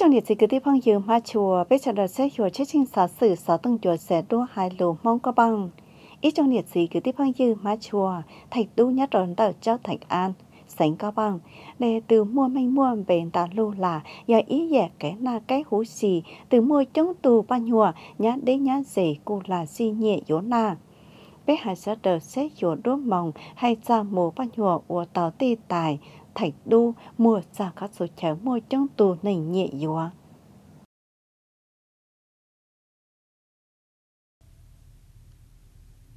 trong nhiệt sĩ cứ tiếp phong dường ma chùa bế chặt sẽ chùa chết trình xá sử xá từng chùa sẽ đua hai lù mong có bằng ít trong nhiệt sĩ cứ tiếp phong dường ma chùa thạch tu nhất đón tờ cho thạch an sánh có bằng để từ mua manh mua bền ta lưu là do ý dẻ cái na cái hú xì từ mua chống tù ba nhùa nhá đế nhá dễ cô là si nhẹ yếu na bé hai sợ đợt sẽ chùa đuốc mỏng hay ra mù ba nhùa của tàu ti tài thạch đô mùa xa các số cháu môi trong tù này nhẹ dùa.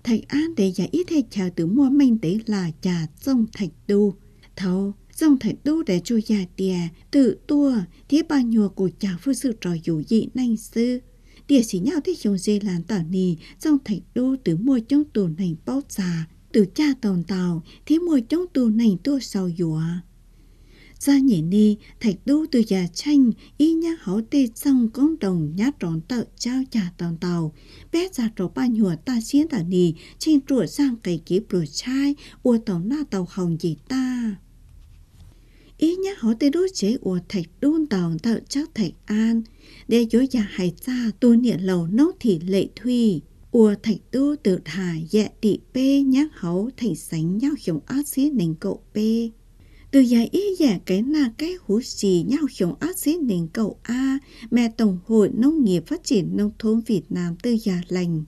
Thạch An để giải ít thạch trà từ mua mình tế là trà sông thạch đô. Thâu, sông thạch đô để chua già tìa, tự tua, thế ba nhùa của trà phương sự trò dù dị nanh sư. Tìa xí nhau thích chồng dê làn tảo nì, sông thạch đô từ mua trong tù này bao già, từ cha tồn tàu, thế mua trong tù này tua sau dùa. Gia nhỉ ni thạch đu từ già tranh y nhá hó tê xong công đồng nhát tròn tợ trao trà tàu tàu. Bé già trò ba nhùa ta xiên tả nì trên rùa sang cây ký rùa chai ua tàu na tàu hồng gì ta ý nhá họ tê đốt chế ủa thạch đôn tàu tạo chắc thạch an để dối già hải cha tu niệm lầu nấu thị lệ thuy ủa thạch tu tự thả dạ tị p nhá hấu thành sánh nhau hiểm ác xí nành cậu p từ dài ý giả cái na cái hú xì nhau chống ác xí nền cầu A, mẹ Tổng hội Nông nghiệp Phát triển Nông thôn Việt Nam từ già lành.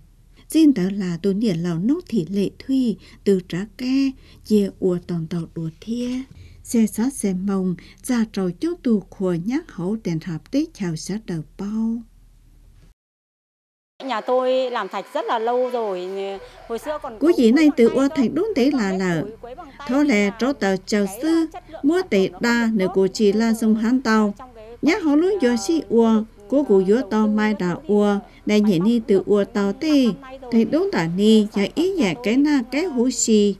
Xin đó là tôi niệm lào nốt thị lệ thuy, từ trá ke, dìa ua tòn tàu đùa thia. Xe xót xe mông, ra trò chốt tù khùa nhát hậu đèn hợp tế chào sát đầu bao. Nhà tôi làm thạch rất là lâu rồi, hồi xưa còn... Cú gì này từ ua thành đúng thế là lờ. Thó lè tró tờ chào sư, mua tệ đa nơi của chỉ là sông hán tàu. Nhá họ luôn dò xí ua, cố cụ dúa to mai đà ua, đại nhẹ ni từ ua tàu tê. Thầy đúng tả ni, nhà ý nhà cái na cái hú xì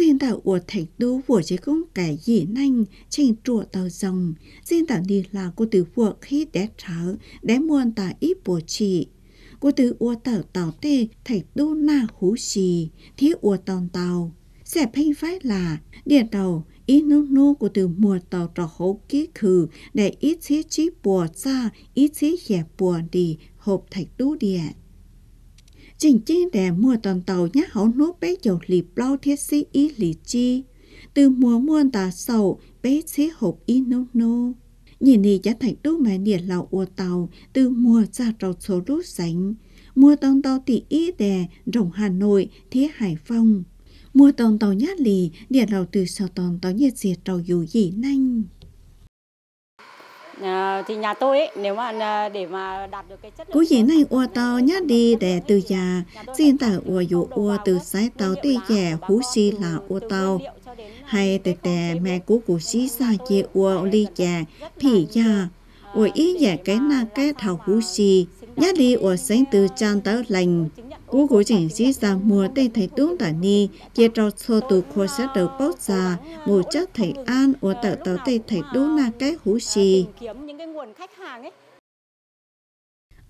xin tạo của thành đô của chế công kẻ dĩ nanh trên chùa tàu dòng xin tạo đi là cô tử của khi đẻ trở đẻ muôn tà ít bùa trị cô tử ua tàu tàu tê thành đô na hú xì thí ua tàu tàu sẽ phanh phát là địa đầu ít nô nô của từ mùa tàu trò hố ký khử để ít xí chí bùa ra ít xí hẹp bùa đi hộp thạch đô điện chỉnh chi để mua toàn tàu nhá hậu nốt bé dầu lì bao thiết sĩ ý lì chi từ mùa muôn tà sầu bé xế hộp ý nô nô nhìn đi giá thành đô mẹ địa lào ua tàu từ mùa ra trầu số rút sánh mua toàn tàu tỷ ý đè rồng hà nội thế hải phòng mua toàn tàu nhát lì địa lào từ sau toàn tàu nhiệt diệt trầu dù gì nhanh Ờ, thì nhà tôi ấy, nếu mà ờ, để mà đạt được cái chất lượng Cú gì này ua tàu nhá đi để từ già xin tả ua dụ ua từ sái tàu tê già hú si là ua tàu hay từ tè mẹ cú cú si sa chê ua ly già phỉ già 我一夜给那个头呼吸，一里我身都长到冷。我古前是啥 mua tây thầy tuấn tại ni, chia trâu cho tù khô sẽ đầu bóc ra, mù chắc thầy an của tờ tàu tây thầy tuấn là cái hú xì.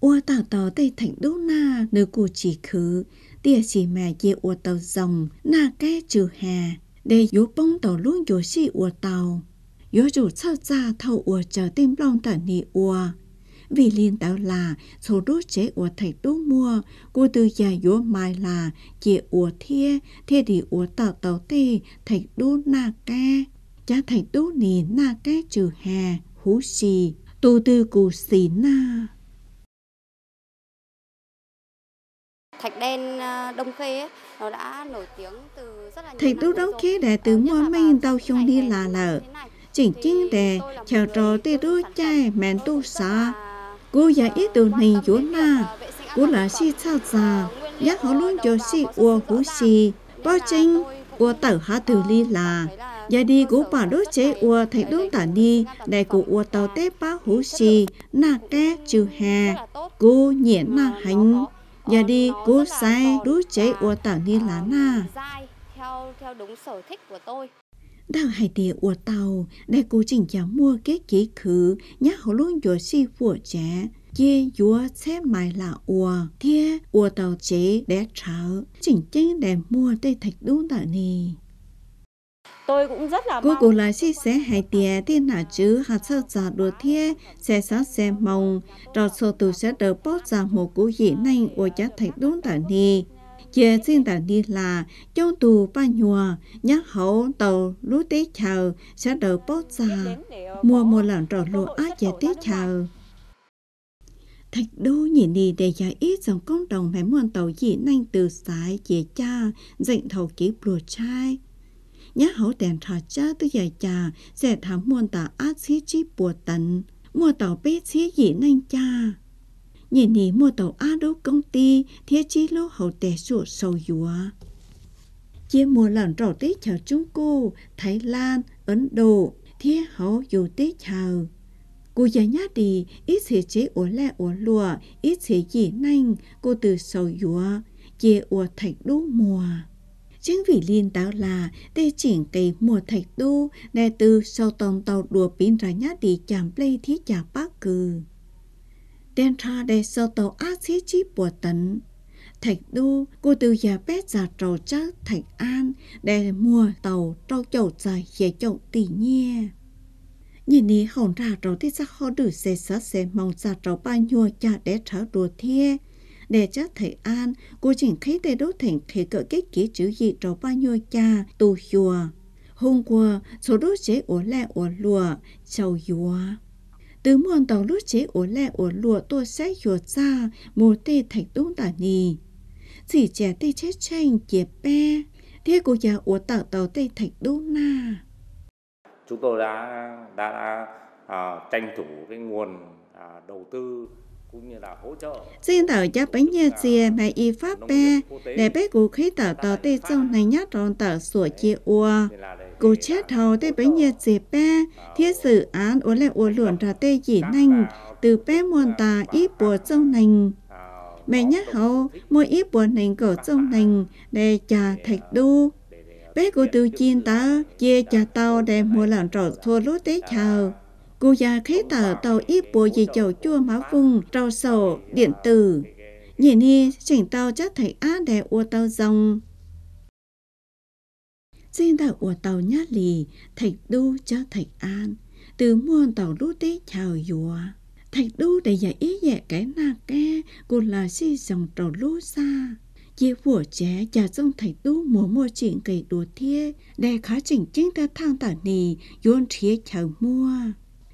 Ua tàu tàu tây thầy tuấn na nữ cụ chỉ khứ, tia chỉ mẹ dì ua tàu dòng, na cái trừ hà, để dỗ bông tàu luôn dỗ xì ua tàu yếu thâu chờ tim long tận nị ua. Vì liên tạo là, số đốt chế ua thầy đốt mua, cô từ già yếu mai là, chế ua thia, thế thì ua tạo tạo tê, thầy đốt na ca. cha thầy đốt nì na ca trừ hè hú xì, tu tư cù xì na. thạch đen ờ, đông khê ấy, nó đã nổi tiếng từ rất là nhiều thạch tú đông khê đã từ ờ, mua mấy tàu không đi là là chính chính đề chào trò tê đu chai mẹn tu xa cú giả ý tưởng này chúa na cú là si sao già nhắc họ luôn cho si ua hú si bao chanh ua tẩu hạ từ li là giờ đi cú bà đốt chế ua thầy đúng tả đi đại cụ ua tàu tế bá hú si na ke trừ hè cú nhẹ na hành giờ đi cú sai đốt chế ua tả đi là na theo theo đúng sở thích của tôi 大海的我到，那古今家莫给给去，伢好弄药西佛节，也药才买了我，爹我到 chế để 炒，chính chính để mua để thạch đúng tại nì. Tôi cũng rất là Cô cô là sĩ sẽ hai tìa tiên nào chứ hạt sơ giả đồ thia sẽ sát xe mong. Rồi số tù sẽ đỡ bót ra một cú gì nanh ôi chá thạch đúng tại nì giờ xin tàu đi là châu tù ba nhùa nhắc hậu tàu lú tế chào sẽ đầu bó xa mua một lần trò lụa á giờ tế chào thạch đô nhìn đi để giải ít dòng công đồng phải muôn tàu dị nanh từ sái dễ cha dịnh thầu ký bùa trai nhá hậu đèn thọ cha tư giải cha sẽ thám muôn tàu ác xí chi bùa tận mua tàu bế xí dị nanh cha mua tàu công ty thiết lô hậu 你你莫到阿都工地，贴起路后得做收油啊。chia mùa lần đầu tế chào Trung Cô, Thái Lan, Ấn Độ, thiết hậu dù tế chào. Cô già nhá đi, ít sẽ chế ổ lẹ ổ lùa, ít sẽ dễ nanh, cô từ sầu dùa, chê ổ thạch đu mùa. Chính vì liên táo là tê chỉnh cây mùa thạch đu, nè từ sau tông tàu đùa pin ra nhá đi chạm play thí chả bác cừ đen tra để sơ tàu ác sĩ chí bùa tấn. Thạch đu, cô từ nhà bét giả trầu chắc thạch an để mua tàu trâu chậu dài dễ chậu tỷ nhé. Nhìn ní hồn ra trầu thì sắc khó đủ xe sát xe mong giả trầu ba nhua cha để trở đùa thiê. Để chắc thầy an, cô chỉnh khí tê đốt thành thể cỡ kết ký chữ gì trầu ba nhua cha tù chùa Hôm qua, số đốt chế ổ lẹ ổ lùa, chầu hùa từ muôn tàu lúc chế ổ lẹ ổ lụa tôi sẽ hiểu ra mô tê thạch tung tả nì. Chỉ trẻ tê chết chanh chế bè, thế cô già ổ tàu tàu tê thạch tung na. Chúng tôi đã đã, đã à, uh, tranh thủ cái nguồn uh, đầu tư xin tờ cho bánh nhà dìa mà y pháp bè để bé cụ khí tờ tờ tê trong này nhát ròn tờ sủa chia ua cụ chết thầu tê bánh nhà dìa bè thiết sự án ua lệ ua luận ra tê dĩ nành từ bé muôn tà y bùa trong nành mẹ nhát hậu mua y bùa nành cổ trong nành để trà thạch đu bé cụ từ chiên tờ chia trà tàu để mua làm trò thua lúa tế chào cô già khế tờ tàu ít bùa gì chầu chua má vùng rau sổ điện tử nhìn ni chỉnh tàu chắc thấy á đè ua tàu dòng xin tàu ua tàu nhát lì thạch đu cho thạch an từ muôn tàu đu tí chào dùa thạch đu để dạy ý dẹ cái nà ke cô là si dòng trầu lú xa chia của trẻ chả dông thầy đu mùa mua chuyện kỳ đùa thia để khá chỉnh chính ta thang tả nì yôn thía chào mua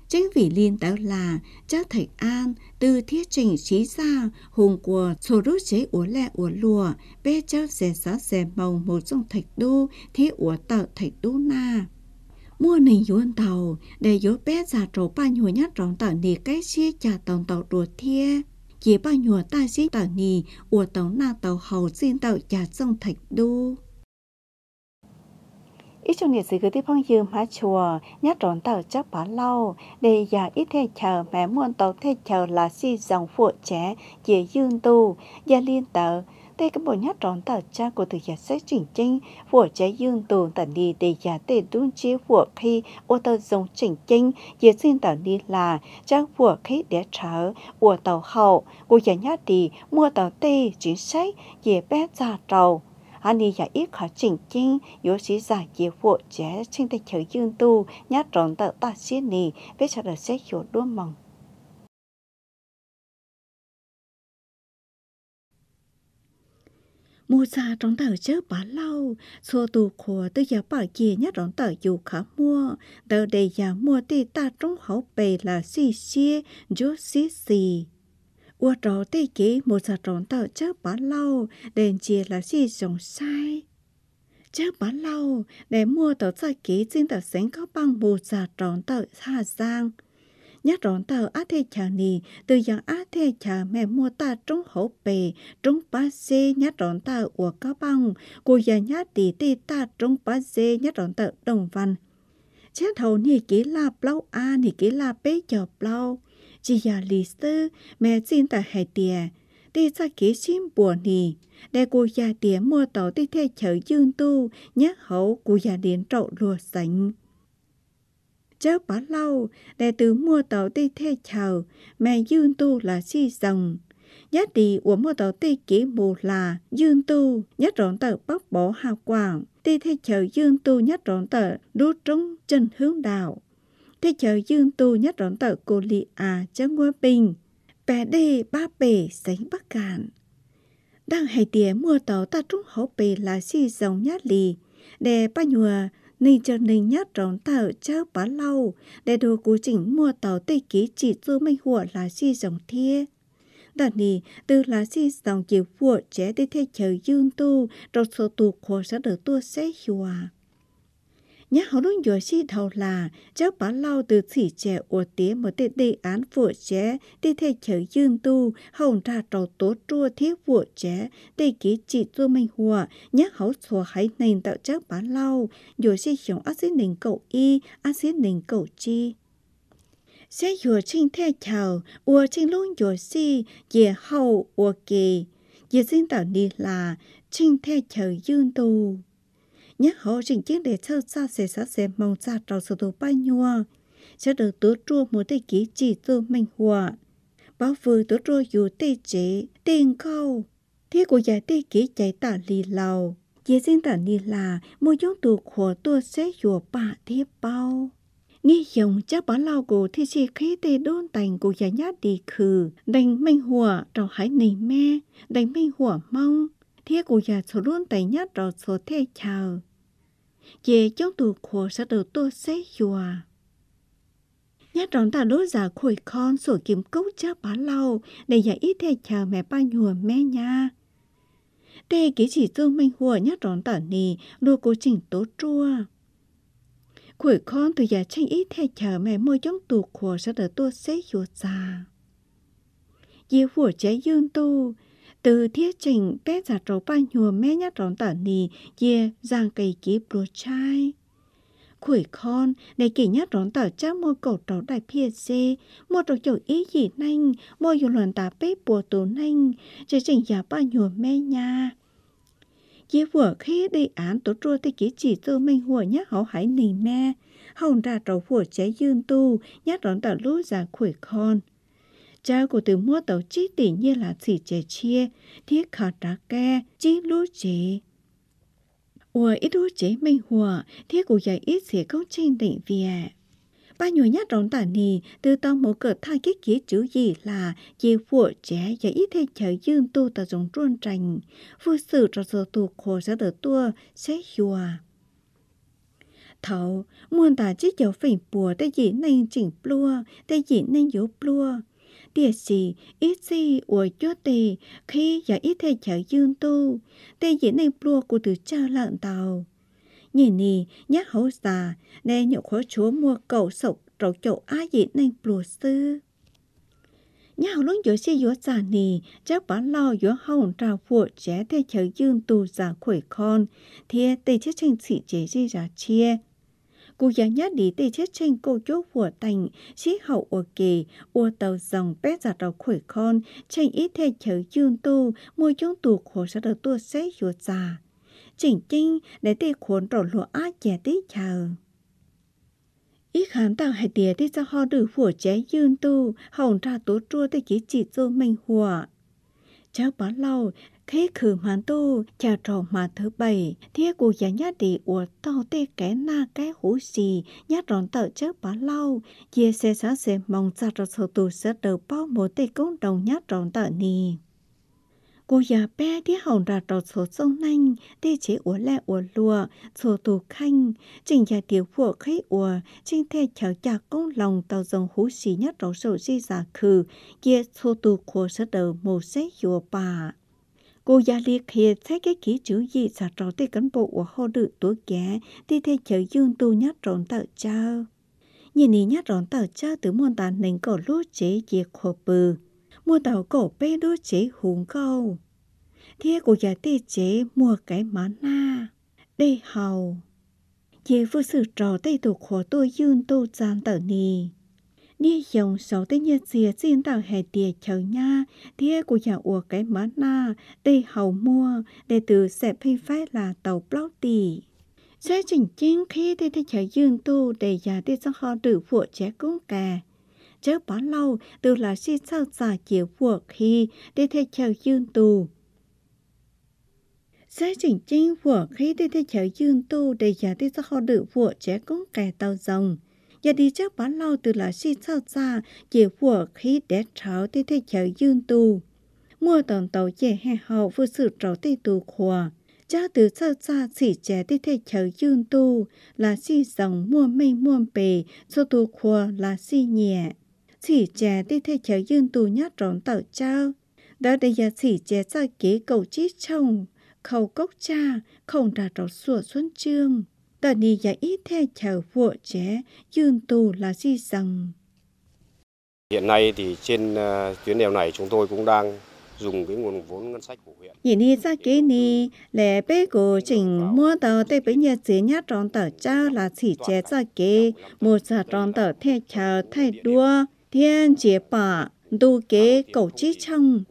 Chính vì liên đó là chắc thạch an từ thiết trình trí ra hùng của sổ rút chế ủa lẹ ủa lùa bê chấp dè xá dè màu một dòng thạch đu thế ủa tợ thạch đu na mua nền yuan tàu để yếu bé già trổ ba nhùa nhất rõng tàu nì cái chia chả tàu tàu đùa thia chỉ ba nhùa ta xí tàu nì ủa tàu na tàu hầu xin tàu chả dòng thạch đu ít trong nhiệt sĩ gửi tiếp phong dư má chùa nhát tròn tàu chắc bá lâu để giả ít thế chờ mẹ muôn tàu thế chờ là si dòng phụ trẻ dễ dương tu gia liên tờ tê các bộ nhát tròn tàu cha của thực giả sách chỉnh chinh phụ trẻ dương tu tận đi để giả tê đúng chí phụ khi ô tô dùng chỉnh chinh dễ xin tàu đi là cha phụ khi để chờ của tàu hậu của giả nhát đi mua tàu tê chuyển sách dễ bé ra trầu anh đi giải ít khó chỉnh chính yếu sĩ giải dịu vụ chế trên tay chở dương tu nhát rộn tờ ta xiết nì với sợ đời sẽ hiểu đua mỏng mua xa trong tờ chớ bá lâu xua tù của tư giờ bảo gì nhất rõng tờ dù khá mua tờ đầy giờ mua thì ta trong hậu bề là xì xì rốt xì xì ua trò tê kế một giờ tròn tờ chớ bá lâu đền chia là gì trồng sai chớ bá lâu để mua tờ tờ kế trên tờ sánh có bằng một giờ tròn tờ hà giang nhát rón tờ á thê chà nì từ dạng á thê chà mẹ mua ta trúng hổ bề trúng ba dê nhát rón tờ của có băng cô già nhát tỷ tê ta trúng ba dê nhát rón tờ đồng văn chết hầu nì ký là plau a nì ký là bế chờ plau chỉ là lý sư mẹ xin tại hải địa đi ra kế xin bùa nì để cô gia tiền mua tàu đi theo chở dương tu nhát hậu cô gia đến trậu lùa sánh chớ bá lâu để từ mua tàu đi theo chầu mẹ dương tu là si dòng Giá đi của mua tàu tê kỹ mù là dương tu nhất rộn tờ bóc bỏ hào quảng tê theo chở dương tu nhất rộn tờ đu trúng chân hướng đạo thế chờ dương tu nhất đón tờ cô lì à chân ngôi bình bè đê ba bể sánh bắc cạn đang hay tía mua tàu ta trúc hậu bề là si dòng nhát lì để ba nhùa nên cho nên nhát rón tàu chớ bá lâu để đồ cố chỉnh mua tàu tây ký chỉ tư minh hùa là si dòng thia đàn nì từ là si dòng chiều vua trẻ đi theo chờ dương tu rồi số tù khổ sẽ được tu sẽ hiệu à nhà họ luôn dựa chi đầu là cháu bà lao từ chỉ trẻ ổ tế một tệ đề án vụ trẻ tê thể chở dương tu hồng ra trầu tố trua thế vụ trẻ tê ký chỉ tu mình hùa nhà họ sổ hãy nền tạo cháu bà lao dựa chi sống ác xí nền cậu y ác xí nền cậu chi sẽ dựa trên thế chào ủa trên luôn dựa si dễ hậu ủa kỳ dễ xin tạo đi là trên thế chào dương tu nhá họ trình chiến để thơ xa sẽ xa sẽ mong xa trò sự tù ba nhua sẽ được tố chua một tay ký chỉ tư minh hòa bảo vừa tố chua dù tê chế tiền câu thế của giải tê ký chạy tả lì lầu dễ xin tả lì là một giống tù của tôi sẽ dù bà thế bao nghe dòng chắc bá lao cổ thì chỉ khí tê đôn tành của giải nhát đi khử đành minh hùa trò hải nỉ me đành minh hùa mong thế của nhà số luôn tay nhất rồi số thế chào về trong tù khổ sẽ được tôi sẽ chùa nhát rón ta đối giả khôi con sổ kiếm cấu cha bá lâu để giải ít thế chờ mẹ ba nhùa mẹ nha tê kỹ chỉ tương minh hùa nhát rón tả nì đua cố trình tố trua. khôi con từ giả tranh ý thế chờ mẹ môi chống tù khổ sẽ được tôi sẽ chùa già dì hùa chế dương tu từ thiết trình bé giả trấu ba nhùa mẹ nhát rón tả nì dê giang cây ký bùa chai khủi con để kỷ nhát rón tả cha mua cổ trấu đại phía dê mua trấu chỗ ý gì nanh mua dù luận tả bế bùa tố nanh chế trình giả ba nhùa mẹ nhà dê vừa khi đề án tổ trua thì ký chỉ tư mình hùa nhát hảo hải nì mẹ hồng ra trấu hùa chế dương tu nhát rón tả lú giả khủi con cha của từ mua tàu chi tỷ như là chỉ chế chia thiết khả trả ca chi lú chế ủa ít lú chế mình hùa thiết của dạy ít sẽ công trên định về ba nhồi nhát rộng tả nì từ tàu một cỡ thai cái kia chữ gì là gì phụ trẻ và ít thế chở dương tu tờ dùng truân trành vui sự cho giờ tu khổ sẽ được tua sẽ hùa thầu muôn tả chỉ dấu phỉnh bùa tới gì nên chỉnh plua tới gì nên yếu plua địa sĩ ít gì của cho tì khi giờ ít thầy chở dương tu tê dĩ nên bùa của từ cha lợn tàu nhìn nì nhát hấu già nên nhậu khó chúa mua cầu sọc rậu chậu á dĩ nên bùa sư nhau luôn giữa xe giữa già nì chắc bán lo giữa hồng trào phụ trẻ thầy chở dương tu già khỏe con thiê tê chết tranh sĩ chế gì ra chia cô giá nhát đi tê chết trên cô chốt vùa tành, chí hậu ở kỳ, ua tàu dòng bé giả đầu khởi con, tranh ít thê chở dương tu, mua chung tù khổ sẽ đầu tu xế dùa già. Chỉnh chinh để tê khuôn rổ lụa á chè tí chờ ý khám tạo hải tía thì cho họ đủ hùa chế dương tu hồng ra tố chua thì chỉ chỉ cho mình hùa cháu bán lâu khi khử hoàn tu cha trò mà thứ bảy thiết cụ giả nhất đi ủa tao tê cái na cái hú gì nhát rón tờ chớ bá lâu chia xe xá xe mong cha trò sở tù sẽ đầu bao một tê công đồng nhát rón tờ nì cô già bé đi hồng ra trò số sông nhanh tê chế ủa lẹ ủa lùa số tù khanh trình già tiểu phụ khấy ủa trình thề chào chả công lòng tàu dòng hú xí nhất trò sổ di giả khử kia số tù khổ sơ đầu mồ xế hiệu bà cô gia liệt khi thấy cái kỹ chữ gì xả trò tới cán bộ của họ được tuổi kẻ thì thế chở dương tu nhát rộn tờ trao nhìn này nhát rộn tờ trao từ muôn tàn nền cổ lúa chế dìa khổ bừ mua tàu cổ bê lúa chế hùng câu thế cô gia tê chế mua cái má na đây hầu dì vô sự trò tê tục khổ tôi dương tu gian tờ nì dòng nha 你用手的日子见到系地球 nha，thế của nhà ủa cái món na, để hầu mua, để từ sẽ phi phái là tàu blog tì. Sẽ chỉnh chính khi để thế chở dương tu để nhà đi cho họ tự phụ trẻ cũng kè Chớ bỏ lâu, từ là si sao giả chịu phụ khi để thế chở dương tu. Sẽ chỉnh chính phụ khi để thế chở dương tu để nhà đi cho họ tự phụ trẻ cũng kè tàu dòng giờ đi chắc bán lâu từ là xí sao xa chỉ vừa khí để cháu tê thấy cháu dương tù mua tổng tàu chè hè hậu vừa sự trò tê tù khỏa cha từ sao xa xỉ trẻ tê thấy cháu dương tù là xí dòng mua mây mua bề số tù khỏa là xí nhẹ xỉ trẻ tê thấy cháu dương tù nhát rộn tàu trao đã đây là xỉ trẻ ra kế cầu chít chồng khẩu cốc cha không đạt trò sủa xuân trương đó ni ya ít theo chào vua trẻ dương tù là gì rằng. Hiện nay thì trên tuyến ờ, đèo này chúng tôi cũng đang dùng cái nguồn vốn ngân sách của huyện. Hiện đi ra kế ni là bé của chỉnh mua tờ tây bấy nhà dưới nhát tròn tờ trao là chỉ chế ra kế một giờ tròn tờ theo chào thay đua thiên chế bạ đu kế cầu chí trong.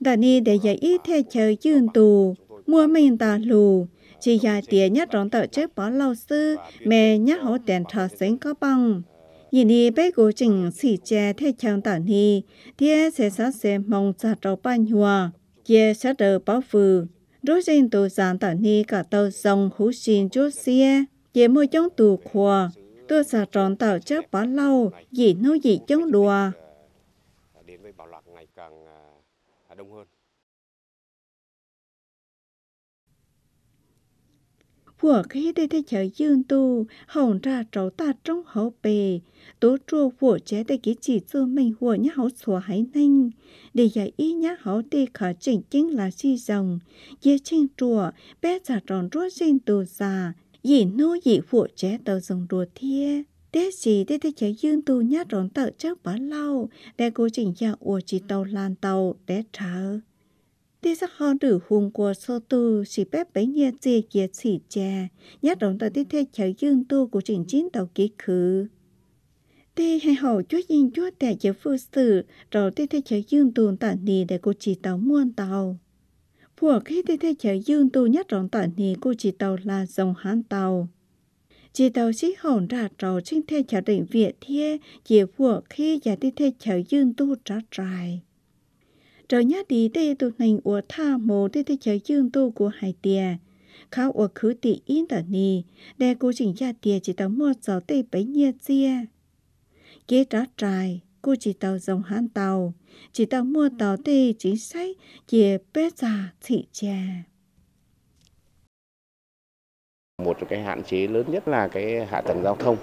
Đó ni để giải ít theo chào dương tù mua mình tà lù chỉ ya tiền nhất rong tờ chết bỏ lâu sư mẹ nhất hỗ tiền thọ sinh có bằng nhìn đi bé cố trình xì chè thế chàng tờ ni thế sẽ sắp sẽ mong ra trâu ban hòa kia sẽ đỡ bảo phù rốt trên tù giàn tờ ni cả tàu dòng hú sinh chút xe kia môi trong tù khua tôi sẽ tròn tàu chết bỏ lâu gì nô gì chống đùa khi dương tu hồng ta trong hậu bề tổ chỉ mình sổ hải ninh, để giải ý nhà hậu để khả chỉnh chính là si dòng, ye chinh chùa, bé giả tròn rốt dinh tù già, dì nô dì phụ chế tàu dòng rùa thiê. Tế gì tế tế chế dương tu nhát rộn tờ chắc bá lau, để cố chỉnh dạ ủa chỉ tàu lan tàu, để trả đi sắc ho rử hùng của sơ tư chỉ bếp bấy nhiêu dê kia chỉ cha nhát động tới tiếp theo cháu dương tu của trình chiến tàu ký khứ tê hay hậu chúa yên chúa tẻ chế phu sự rồi tê tê cháu dương tu tả nì để cô chỉ tàu muôn tàu phùa khi tê tê cháu dương tu nhát rộng tả nì cô chỉ tàu là dòng hán tàu chỉ tàu sĩ hồn ra trò trên thê cháu định viện thiê chỉ phùa khi giả tê tê cháu dương tu trả trại trở nhá đi tê tụ nành ủa tha Mô tê tê chơi chương tu của hải tìa. Khao ủa khứ tị yên tả nì, đè cô chỉnh gia tìa chỉ tàu mua gió tê bấy nhia chia. Kế trá trài, cô chỉ tàu dòng hãn tàu, chỉ tàu mua tàu tê chính sách, chìa bé già thị trà. Một cái hạn chế lớn nhất là cái hạ tầng giao thông.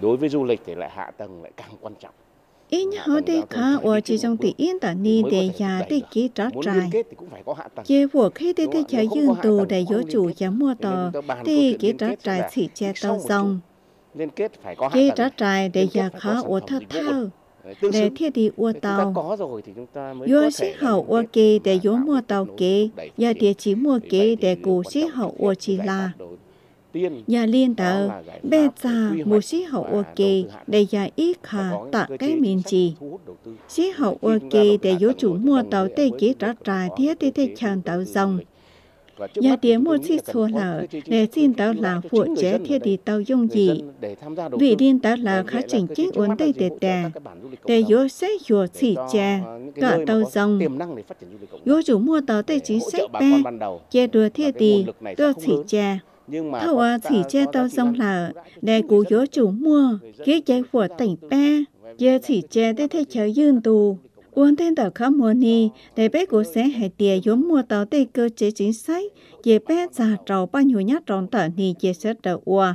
Đối với du lịch thì lại hạ tầng lại càng quan trọng ít nhất họ đi khá ở chỉ trong tỷ yên tại ni để nhà để ký trả trại. Chế vụ khi đi thì chờ dương tù để giới chủ giá mua tờ thì ký trả trại chỉ che tao dòng. Ký trả trại để nhà khá ở thật thao để thiết đi ua tàu. Yo sĩ hậu ua kê để yo mua tàu kê, và địa chỉ mua kê để cụ sĩ hậu ua chỉ là và liên tờ bê ta mù xí hậu ô kê để giải ít khả tạ cái miền trì. Xí hậu ô kê để dỗ chủ mua tàu tê kế trả trà thiết tê tê chàng tàu dòng. Nhà tiếng mua xí xua lở để xin tàu là phụ chế thiết đi tàu dùng gì Vì liên tàu là khá trình chiếc ổn tê tê tè để dỗ sẽ dỗ xỉ chè cả tàu dòng. Dỗ chủ mua tàu tê chính sách bê chế đùa thiết đi tàu xỉ chè thảo à thì cha tao xong là để cố gió chủ mua cái chế của tỉnh pe giờ chỉ che để thay cháu dương tù uống tên tờ khó mua ni để bé của sẽ hãy tiền gió mua tàu để cơ chế chính sách giờ bé già trò bao nhiêu nhát tròn tờ ni giờ sẽ đỡ ua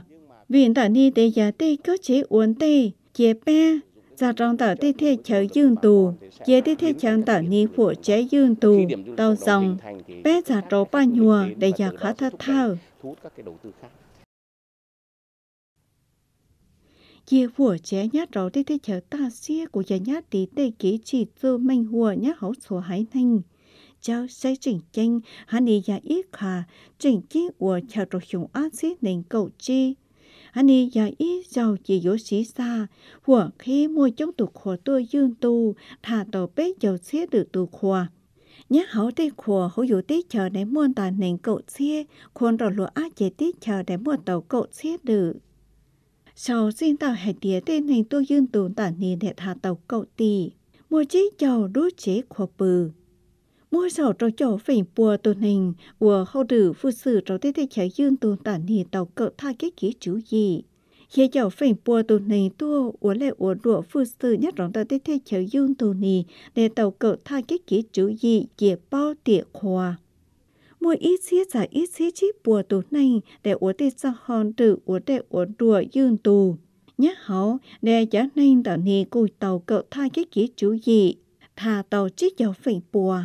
vì tờ ni để giờ tê cơ chế uống tê giờ bé già trong tờ để thế chở dương tù, dê tê thế chẳng tờ ni phụ chế dương tù, tàu dòng, bé già trố ba nhùa để giả khá thật thao thu hút các cái đầu tư khác chia của chế nhát rồi thì thế chờ ta xia của chế nhát thì tê ký chỉ tư mình hùa nhát hậu số hải thanh cháu sẽ chỉnh chinh hắn đi giả ít khả chỉnh chi của chào rồi dùng ác xí nền cầu chi hắn đi giả ít giàu chỉ yếu xí xa hùa khi mua trong tụ khổ tôi dương tu thả tàu bế dầu xế được tụ khỏa nhá hậu tế khùa hậu dụ tế chờ để muôn tòa nền cậu xia khuôn rồi lúa á chế tế chờ để muôn tàu cậu xia được sau xin tàu hải tía tê nền tu dương tồn tòa nền để thả tàu cậu tì mua chế chầu đú chế khùa bừ mua sau trâu chỗ phỉnh bùa tù nình ùa hậu đử phụ sử trâu tế tê chờ dương tồn tòa nền tàu cậu tha kết ký chú dị 也有粉波 đồ này tua ủa lệ ủa rùa phụ sư nhất rộng tờ tết thế chở dương đồ này để tàu cậu thay cái kỹ chủ gì dễ bao tỉa khoa mua ít xí giả ít xí chí bùa tù này để ủa tê sao hòn trừ ủa để ủa rùa dương tù. Nhá hậu, để giả nên tạo nì cùi tàu cậu thay cái kỹ chủ gì, thà tàu chiếc dầu phỉnh bùa.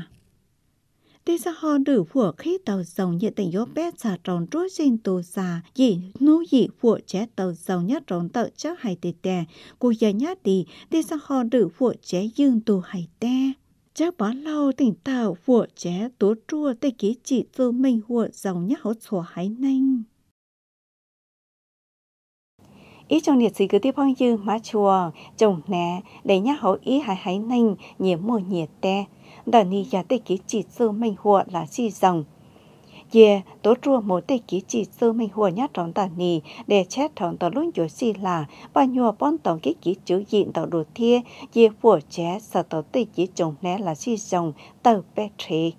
Tê xa họ đử phủa khi tàu dòng như tình yếu bé xà tròn trôi trên tù xà, dị nô dị phủa chế tàu dòng nhát tròn tàu cháu hải tê tè, cô giờ nhát tì, tê xa họ đử phủa chế dương tù hải tè chắc bỏ lâu tỉnh tàu của trẻ tố trua tây ký chỉ tư mình của dòng nhắc hậu sổ hái nanh. Ý trong liệt sĩ cứ tiếp phong như má chùa, chồng nè, để nhắc hậu ý hái hái nanh, nhiễm mùa nhiệt te đã ni giá tê ký chỉ sư mình hùa là chi dòng. Dì tố chua mô tê ký chỉ sư mình hùa nhá trọng tà nì, để chết trọng tà luôn dùa xì là, và nhùa bọn tổng ký ký chữ diện tàu đồ thia, dì phùa chế sợ tàu tê ký chồng né là chi dòng, tờ bê trì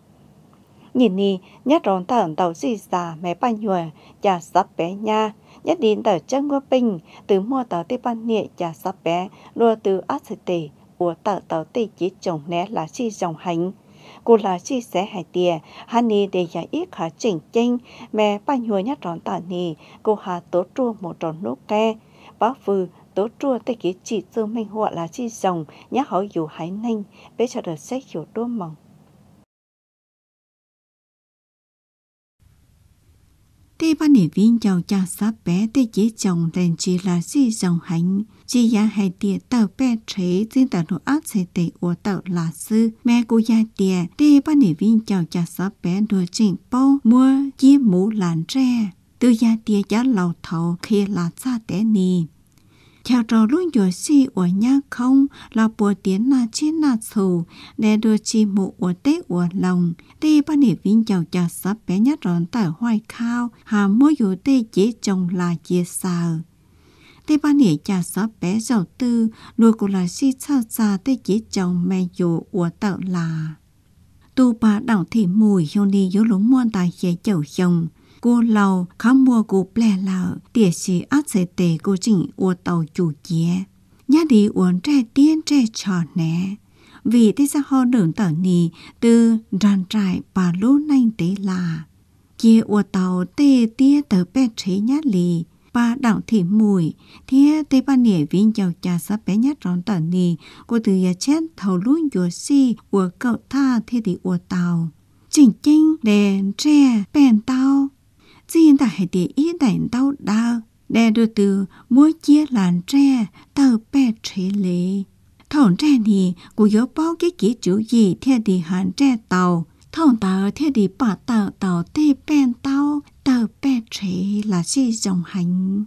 nhìn nì nhát rón ta ẩn tàu gì già mẹ ba nhùa chả sắp bé nha nhất đến tờ chân ngô bình từ mua tờ tê ban nhẹ chả sắp bé đua từ ác sĩ của tờ tàu tây chỉ chồng né là chi dòng hành cô là chi sẽ hải tìa, hắn nì để giải ít khá chỉnh chênh mẹ ba nhùa nhát rón tả nì cô hà tố chua một tròn nốt ke bá phư tố chua tây chỉ chỉ tư minh họa là chi dòng nhát hỏi dù hải ninh bé cho được xét hiểu đua mỏng tê ba nể viên giàu cha sáp bé tê chế chồng lên chỉ là chi dòng hành chị ya hay tiệt tàu bé chế trên tàu đồ ác sẽ tẩy của tàu là sư mẹ cô ya tiệt để ba nữ viên chào chào sáu bé đùa chỉnh bao mua chiếc mũ làn tre từ ya tiệt cho lầu thầu khi là xa té nì theo trò luôn dồi si của nhà không là bùa tiến là trên là sầu để đưa chi mụ của tế của lòng để ba nỉ vinh chào chào sắp bé nhất rón tại hoài khao hà mô dù tê chế trồng là chia sào tê ba nỉ cha só bé giàu tư nuôi cô là si sao xa tê chỉ chồng mẹ dù ủa tạo là tu ba đảo thị mùi hiêu ni yếu lúng muôn tài dễ chầu chồng cô lầu khó mua cô ple lợ tỉa xì ác sẽ tề cô chỉnh ủa tàu chủ chế nhá đi uống tre tiên tre trò nè vì thế ra họ đường tở nì từ đoàn trại bà lũ nanh tế là kia ủa tàu tê tia tờ bé chế nhá lì bà đảo thị mùi, thế tế bà nể viên giàu cha sắp bé nhất rõn tờ nì, của từ nhà chết thầu luôn dùa si, của cậu tha thế thì của tàu. Chỉnh chinh đèn tre bèn tàu. Duyên tại hệ để ý đèn tàu đào, đèn đưa từ mỗi chia làn tre tờ bè trễ lệ. Thổn tre nì, của yếu bao cái kỹ chủ gì thế thì hàn tre tàu, thông tờ thế đi bà tờ tàu tê bên tàu tờ bè trễ là gì dòng hành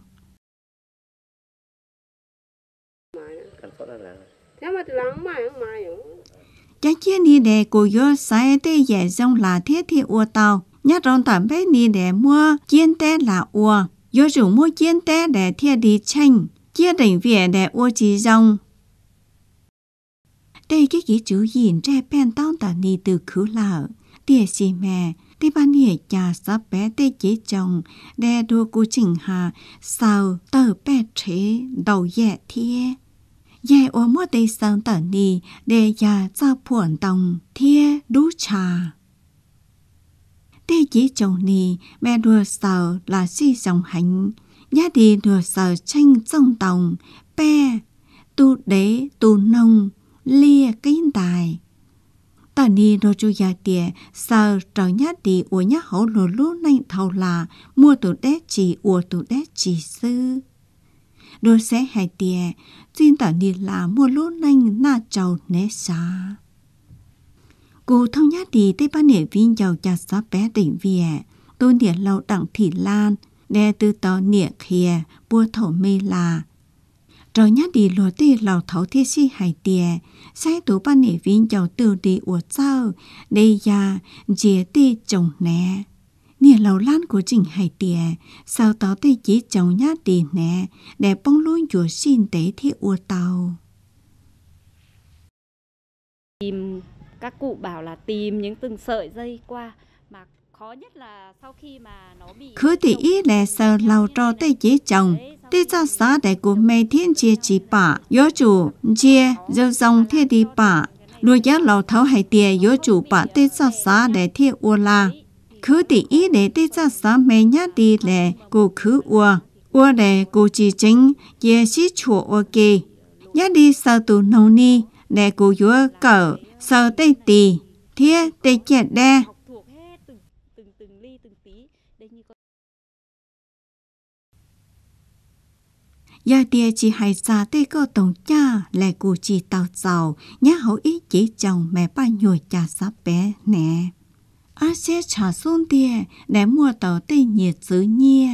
chắc chắn đi để cô vô sai tê dạy dòng là thế thì ua tàu nhát rong tạm bé đi để mua chiên té là ua vô rủ mua chiên té để thiệt đi chanh chia đỉnh vỉa để ua chỉ dòng đây cái gì tao từ khứ mẹ, sắp bé chỉnh 对一个主人在便当打你的苦劳，爹是咩？第八年廿十八的节中，在多古井下受到八车 đầu 夜天，夜我莫得上等你，để nhà ra phồn đồng thiên đú trà. Tê chỉ chồng nì, mẹ đùa sầu là suy dòng hành, nhá đi đùa sầu tranh trong đồng, bé tu đế, tu nông, lia kinh tài ta ni rô chú gia tiề sờ trò nhá đi ua nhá hậu lù lú nanh thầu là mua tổ đế chỉ ua tổ đế chỉ sư đô sẽ hai tiề xin ta ni là mua lú nanh na trầu né xa cụ thông nhá đi tây ba nể viên giàu chặt xóa bé tỉnh việt tôi địa lâu đặng thị lan đe tư tò nịa khìa bua thổ mê là trời nhá đi lo tê lào thấu thế si hải tiề sai tổ ban nể viên giàu tiêu đi ủa sao đây ya dìa tê chồng nè nè lầu lan của trình hải tiề sao tao tê chỉ chồng nhá đi nè để bông luôn chùa xin tế thi ủa tàu tìm các cụ bảo là tìm những từng sợi dây qua khứ thì ý là sợ lầu trò tới chế chồng tây cho xá đại của mê thiên chia chỉ bà yếu chủ chia dâu dòng thế đi bà nuôi giá lầu thấu hay tìa yếu chủ bà tây cho xá đại thiên ua la khứ thì ý để tây cho xá mê nhá đi là của khứ ua ua lệ của chỉ chính chia sĩ chùa ua kì nhá đi sờ tù nông ni để của yếu cỡ sờ tây tì thiết tây chẹt đe Giờ địa chỉ hãy ra tê cơ tổng cha lại cụ chỉ tàu giàu, nhá hậu ý chỉ chồng mẹ ba nhồi cha sắp bé nè. Á xe trả xuống địa để mua tàu tê nhiệt giữ nhia.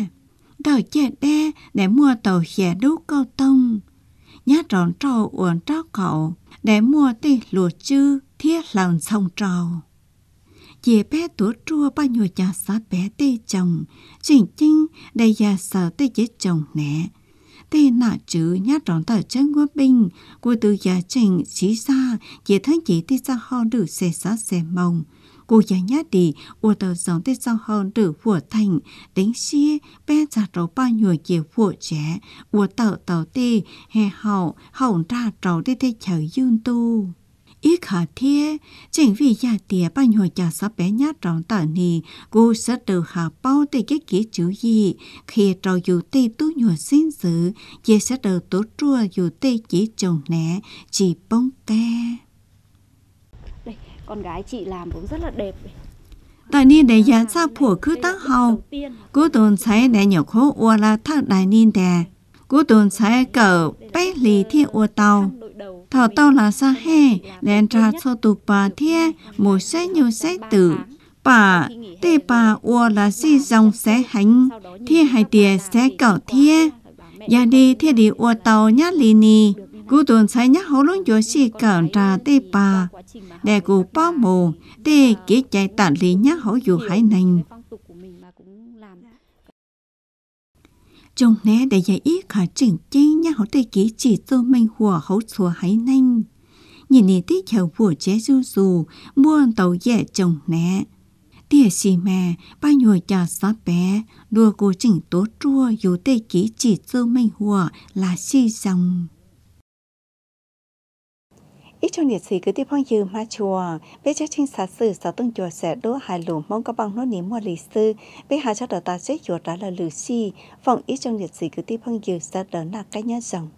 Tàu chạy đe để mua tàu khẻ đu câu tông. Nhá tròn trâu uổng trao cậu để mua tê lùa chư thiết lòng sông trầu chế bé tổ trua ba nhiêu cha xã bé tê chồng, chỉnh chinh đầy nhà sở tê chế chồng nè. Tê nạ chữ nhá tròn tờ chân của bình, của từ nhà trình chỉ xa, chỉ thân chỉ tê xa ho được xe xã xe mông. Cô giá nhá đi, ua tờ giống tê xa ho được vua thành, đánh xie, bé giả trấu ba nhiêu chế vua trẻ, ua tờ tàu tê, hè hậu, hậu ra trấu tê tê chờ dương tu ít khả thiê chính vì gia tìa bao nhiêu cha sắp bé nhát trọng tả nì cô sẽ từ hạ bao tê cái kỹ chữ gì khi trò dù tê tu nhùa xin dự dê sẽ từ tố trua dù tê chỉ chồng nẻ chỉ bông te con gái chị làm cũng rất là đẹp tại nên để giá sao phù cứ tác hầu cô tồn thấy để nhỏ khổ ua là thác đại nên đè cú tuần sai cờ bé lì thiên ô tàu thảo tàu là sa hè nên ra cho tụ bà thiên một xe nhiều xe tử bà tê bà ô là si dòng xe hành thiên hai tiền xe cẩu thiên gia đi thiên đi ô tàu nhát lì nì cú tuần sai nhát hổ luôn cho xe cẩu trà tê bà để cú bao mù tê kỹ chạy tản lì nhát hổ dù hải nành trong né để giải ý khả trình chênh nhà hậu tây ký chỉ tô manh hùa hậu chùa hái nanh. Nhìn nè tí chào vua chế du dù, buôn tàu dẻ chồng né. Tìa xì mẹ, ba nhùa chà xá bé, đùa cô trình tố trua dù tây ký chỉ tô manh hùa là xì dòng ít cho nhiệt sĩ cứ tiếp phong dư ma chùa bé chắc chính sát sư xã tung chùa sẽ đỗ hai lũ mong có bằng nốt niệm mua lý sư bé hai cho đỡ ta chết chùa trả là lử si phòng ít cho nhiệt sĩ cứ tiếp phong dư sẽ đỡ là cái nhớ rằng